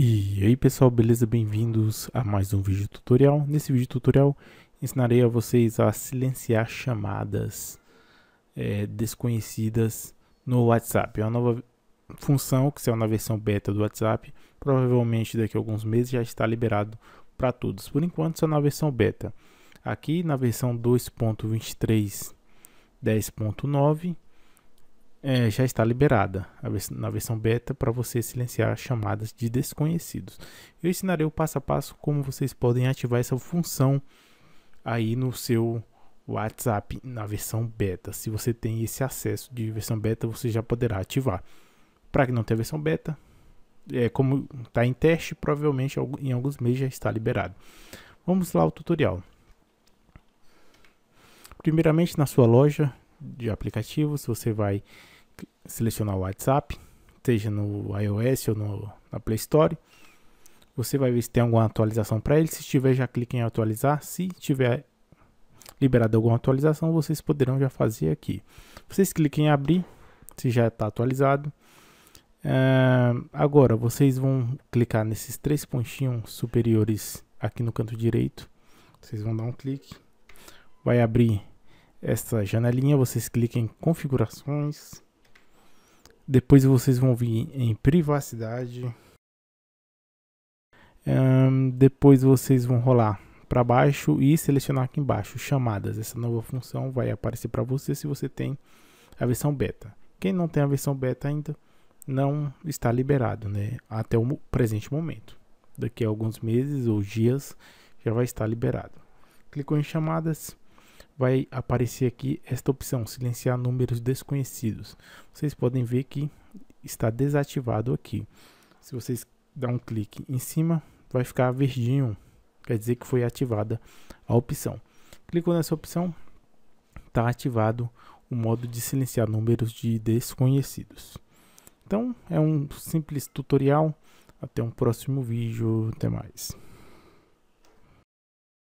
E aí pessoal, beleza? Bem-vindos a mais um vídeo tutorial. Nesse vídeo tutorial ensinarei a vocês a silenciar chamadas é, desconhecidas no WhatsApp. É uma nova função que saiu na versão beta do WhatsApp. Provavelmente daqui a alguns meses já está liberado para todos. Por enquanto só na versão beta. Aqui na versão 2.23 10.9 é, já está liberada na versão beta para você silenciar chamadas de desconhecidos. Eu ensinarei o passo a passo como vocês podem ativar essa função aí no seu WhatsApp na versão beta. Se você tem esse acesso de versão beta, você já poderá ativar. Para quem não a versão beta, é, como está em teste, provavelmente em alguns meses já está liberado. Vamos lá ao tutorial. Primeiramente na sua loja de aplicativos, você vai selecionar o WhatsApp, seja no iOS ou no, na Play Store. Você vai ver se tem alguma atualização para ele. Se tiver, já clique em atualizar. Se tiver liberado alguma atualização, vocês poderão já fazer aqui. Vocês cliquem em abrir, se já está atualizado. Ah, agora, vocês vão clicar nesses três pontinhos superiores aqui no canto direito. Vocês vão dar um clique. Vai abrir essa janelinha, vocês cliquem em configurações. Depois vocês vão vir em privacidade. Um, depois vocês vão rolar para baixo e selecionar aqui embaixo chamadas. Essa nova função vai aparecer para você se você tem a versão beta. Quem não tem a versão beta ainda não está liberado, né? Até o presente momento. Daqui a alguns meses ou dias já vai estar liberado. Clicou em chamadas vai aparecer aqui esta opção, silenciar números desconhecidos. Vocês podem ver que está desativado aqui. Se vocês dar um clique em cima, vai ficar verdinho, quer dizer que foi ativada a opção. Clicou nessa opção, está ativado o modo de silenciar números de desconhecidos. Então, é um simples tutorial. Até um próximo vídeo, até mais.